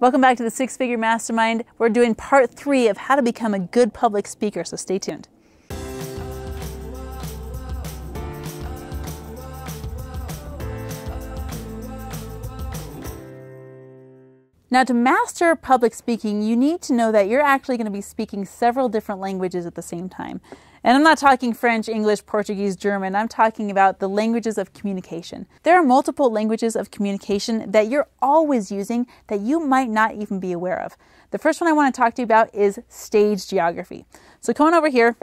Welcome back to the Six Figure Mastermind. We're doing part three of how to become a good public speaker, so stay tuned. Now, to master public speaking, you need to know that you're actually going to be speaking several different languages at the same time. And I'm not talking French, English, Portuguese, German. I'm talking about the languages of communication. There are multiple languages of communication that you're always using that you might not even be aware of. The first one I want to talk to you about is stage geography. So, coming over here,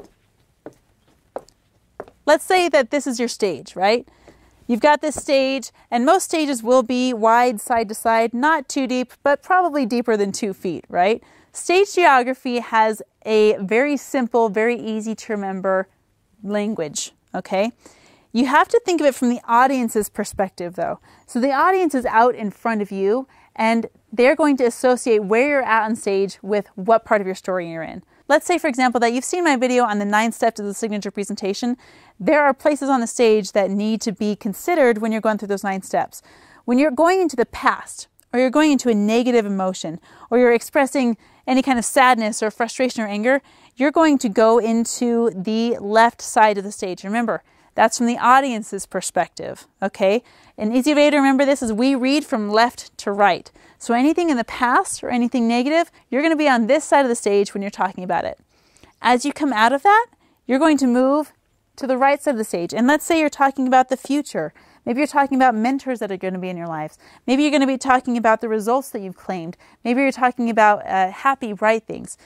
let's say that this is your stage, right? You've got this stage, and most stages will be wide side to side, not too deep, but probably deeper than two feet, right? Stage geography has a very simple, very easy to remember language, okay? You have to think of it from the audience's perspective, though. So the audience is out in front of you, and they're going to associate where you're at on stage with what part of your story you're in. Let's say, for example, that you've seen my video on the nine steps of the signature presentation. There are places on the stage that need to be considered when you're going through those nine steps. When you're going into the past, or you're going into a negative emotion, or you're expressing any kind of sadness or frustration or anger, you're going to go into the left side of the stage. Remember, that's from the audience's perspective, okay? An easy way to remember this is we read from left to right. So anything in the past or anything negative, you're going to be on this side of the stage when you're talking about it. As you come out of that, you're going to move to the right side of the stage. And let's say you're talking about the future. Maybe you're talking about mentors that are going to be in your lives. Maybe you're going to be talking about the results that you've claimed. Maybe you're talking about uh, happy, bright things.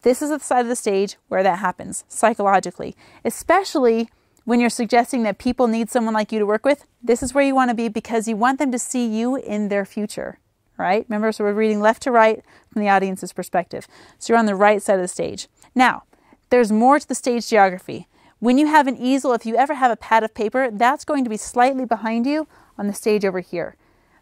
This is the side of the stage where that happens psychologically, especially when you're suggesting that people need someone like you to work with, this is where you want to be because you want them to see you in their future, right? Remember, so we're reading left to right from the audience's perspective. So you're on the right side of the stage. Now, there's more to the stage geography. When you have an easel, if you ever have a pad of paper, that's going to be slightly behind you on the stage over here.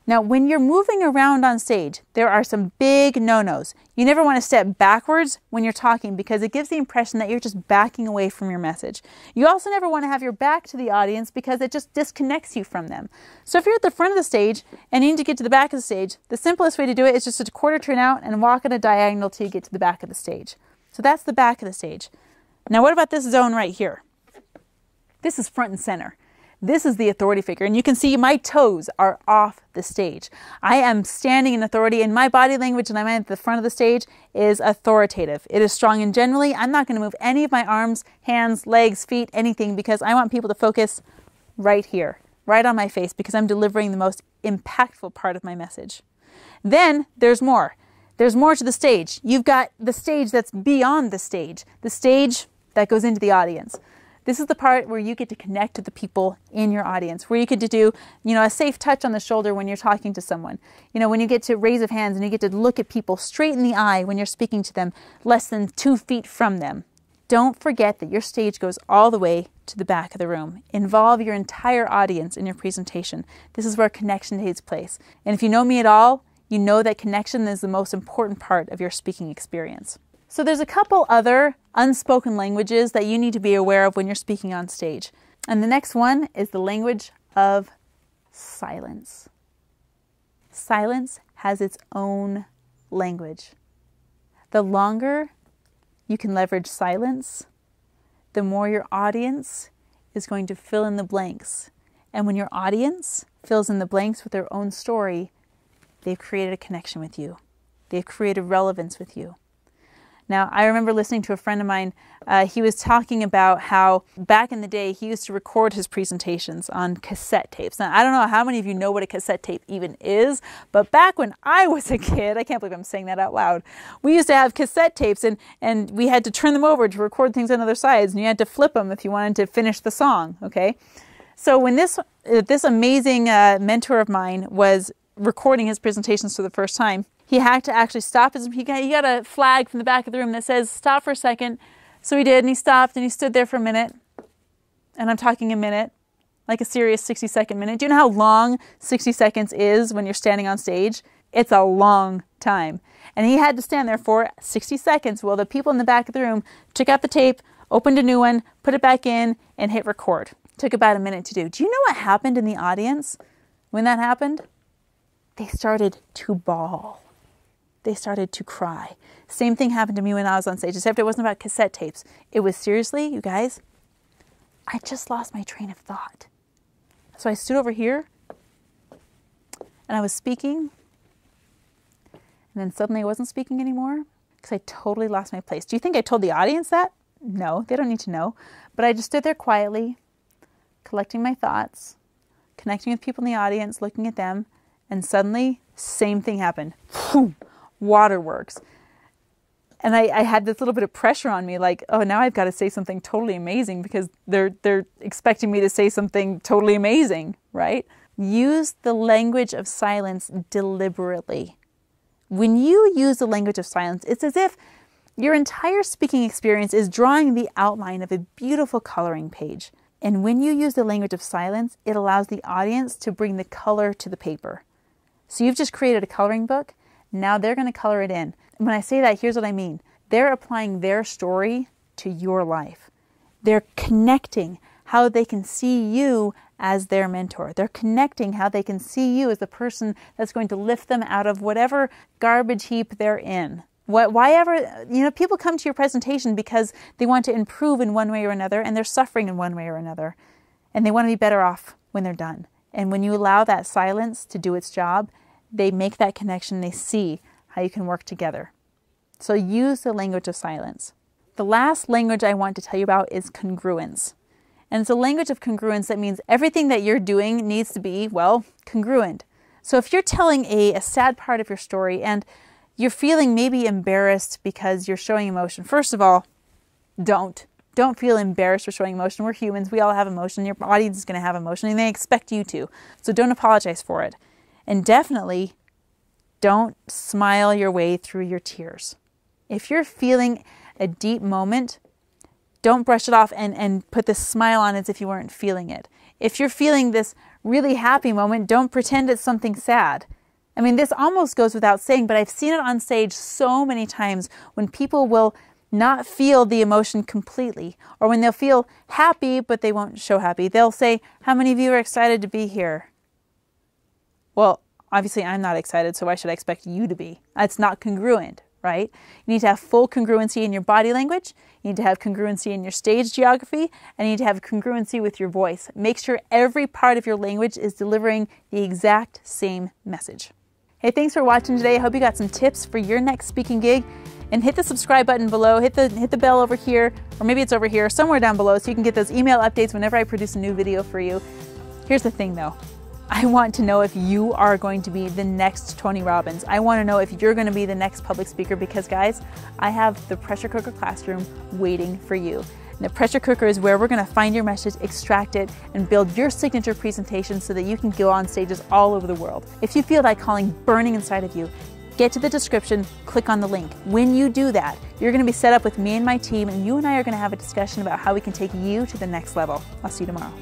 Now, when you're moving around on stage, there are some big no nos. You never want to step backwards when you're talking because it gives the impression that you're just backing away from your message. You also never want to have your back to the audience because it just disconnects you from them. So, if you're at the front of the stage and you need to get to the back of the stage, the simplest way to do it is just to quarter turn out and walk in a diagonal till you get to the back of the stage. So, that's the back of the stage. Now, what about this zone right here? This is front and center. This is the authority figure. And you can see my toes are off the stage. I am standing in authority, and my body language, and I'm at the front of the stage, is authoritative. It is strong and generally, I'm not going to move any of my arms, hands, legs, feet, anything, because I want people to focus right here, right on my face, because I'm delivering the most impactful part of my message. Then there's more. There's more to the stage. You've got the stage that's beyond the stage, the stage that goes into the audience. This is the part where you get to connect to the people in your audience, where you get to do, you know, a safe touch on the shoulder when you're talking to someone. You know, when you get to raise of hands and you get to look at people straight in the eye when you're speaking to them, less than two feet from them. Don't forget that your stage goes all the way to the back of the room. Involve your entire audience in your presentation. This is where connection takes place. And if you know me at all, you know that connection is the most important part of your speaking experience. So there's a couple other unspoken languages that you need to be aware of when you're speaking on stage. And the next one is the language of silence. Silence has its own language. The longer you can leverage silence, the more your audience is going to fill in the blanks. And when your audience fills in the blanks with their own story, they've created a connection with you. They've created relevance with you. Now, I remember listening to a friend of mine. Uh, he was talking about how back in the day he used to record his presentations on cassette tapes. Now, I don't know how many of you know what a cassette tape even is, but back when I was a kid, I can't believe I'm saying that out loud, we used to have cassette tapes and, and we had to turn them over to record things on other sides, and you had to flip them if you wanted to finish the song, okay? So when this, uh, this amazing uh, mentor of mine was recording his presentations for the first time, he had to actually stop. His, he, got, he got a flag from the back of the room that says, stop for a second. So he did, and he stopped, and he stood there for a minute. And I'm talking a minute, like a serious 60 second minute. Do you know how long 60 seconds is when you're standing on stage? It's a long time. And he had to stand there for 60 seconds while the people in the back of the room took out the tape, opened a new one, put it back in, and hit record. Took about a minute to do. Do you know what happened in the audience when that happened? They started to bawl they started to cry. Same thing happened to me when I was on stage, except it wasn't about cassette tapes. It was seriously, you guys, I just lost my train of thought. So I stood over here and I was speaking, and then suddenly I wasn't speaking anymore because I totally lost my place. Do you think I told the audience that? No, they don't need to know. But I just stood there quietly, collecting my thoughts, connecting with people in the audience, looking at them, and suddenly, same thing happened waterworks. And I, I had this little bit of pressure on me, like, oh, now I've got to say something totally amazing because they're they're expecting me to say something totally amazing, right? Use the language of silence deliberately. When you use the language of silence, it's as if your entire speaking experience is drawing the outline of a beautiful coloring page. And when you use the language of silence, it allows the audience to bring the color to the paper. So you've just created a coloring book now they're going to color it in. When I say that, here's what I mean they're applying their story to your life, they're connecting how they can see you as their mentor. They're connecting how they can see you as the person that's going to lift them out of whatever garbage heap they're in. What, why ever, you know, people come to your presentation because they want to improve in one way or another and they're suffering in one way or another. And they want to be better off when they're done. And when you allow that silence to do its job they make that connection, they see how you can work together. So use the language of silence. The last language I want to tell you about is congruence. And it's a language of congruence that means everything that you're doing needs to be, well, congruent. So if you're telling a, a sad part of your story and you're feeling maybe embarrassed because you're showing emotion, first of all, don't. Don't feel embarrassed for showing emotion. We're humans. We all have emotion. Your audience is going to have emotion and they expect you to. So don't apologize for it. And definitely don't smile your way through your tears. If you're feeling a deep moment, don't brush it off and, and put this smile on as if you weren't feeling it. If you're feeling this really happy moment, don't pretend it's something sad. I mean, this almost goes without saying, but I've seen it on stage so many times when people will not feel the emotion completely, or when they'll feel happy but they won't show happy. They'll say, How many of you are excited to be here? Well, obviously I'm not excited, so why should I expect you to be? That's not congruent, right? You need to have full congruency in your body language, you need to have congruency in your stage geography, and you need to have congruency with your voice. Make sure every part of your language is delivering the exact same message. Hey, thanks for watching today. I hope you got some tips for your next speaking gig. And hit the subscribe button below, hit the hit the bell over here, or maybe it's over here, somewhere down below, so you can get those email updates whenever I produce a new video for you. Here's the thing though. I want to know if you are going to be the next Tony Robbins. I want to know if you're going to be the next public speaker because, guys, I have the pressure cooker classroom waiting for you. And the pressure cooker is where we're going to find your message, extract it, and build your signature presentation so that you can go on stages all over the world. If you feel that calling burning inside of you, get to the description, click on the link. When you do that, you're going to be set up with me and my team, and you and I are going to have a discussion about how we can take you to the next level. I'll see you tomorrow.